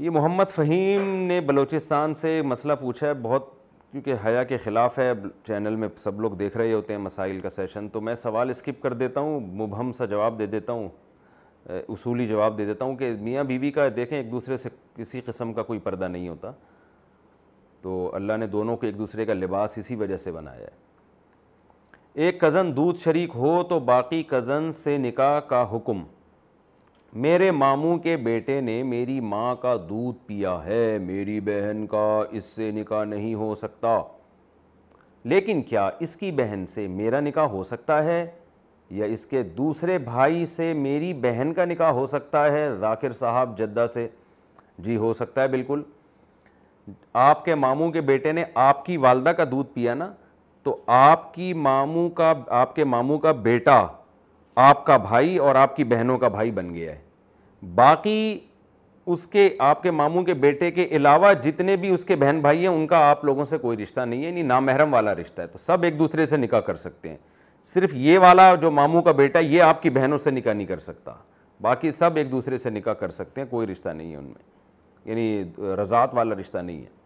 ये मोहम्मद फ़हीम ने बलोचिस्तान से मसला पूछा है बहुत क्योंकि हया के ख़िलाफ़ है चैनल में सब लोग देख रहे होते हैं मसाइल का सेशन तो मैं सवाल स्किप कर देता हूँ मुबहम सा जवाब दे देता हूँ उसूली जवाब दे देता हूँ कि मियाँ बीवी का देखें एक दूसरे से किसी किस्म का कोई पर्दा नहीं होता तो अल्लाह ने दोनों को एक दूसरे का लिबास इसी वजह से बनाया है एक कज़न दूध शरीक हो तो बाकी कज़न से निकाह का हुक्म मेरे मामू के बेटे ने मेरी माँ का दूध पिया है मेरी बहन का इससे निकाह नहीं हो सकता लेकिन क्या इसकी बहन से मेरा निकाह हो सकता है या इसके दूसरे भाई से मेरी बहन का निकाह हो सकता है जाकिर साहब जद्दा से जी हो सकता है बिल्कुल आपके मामू के बेटे ने आपकी वालदा का दूध पिया ना तो आपकी मामू का आपके मामू का बेटा आपका भाई और आपकी बहनों का भाई बन गया है बाकी उसके आपके मामू के बेटे के अलावा जितने भी उसके बहन भाई हैं उनका आप लोगों से कोई रिश्ता नहीं है यानी नामहरम वाला रिश्ता है तो सब एक दूसरे से निकाह कर सकते हैं सिर्फ ये वाला जो मामू का बेटा ये आपकी बहनों से निकाह नहीं कर सकता बाकी सब एक दूसरे से निकाह कर सकते हैं कोई रिश्ता नहीं है उनमें यानी रजात वाला रिश्ता नहीं है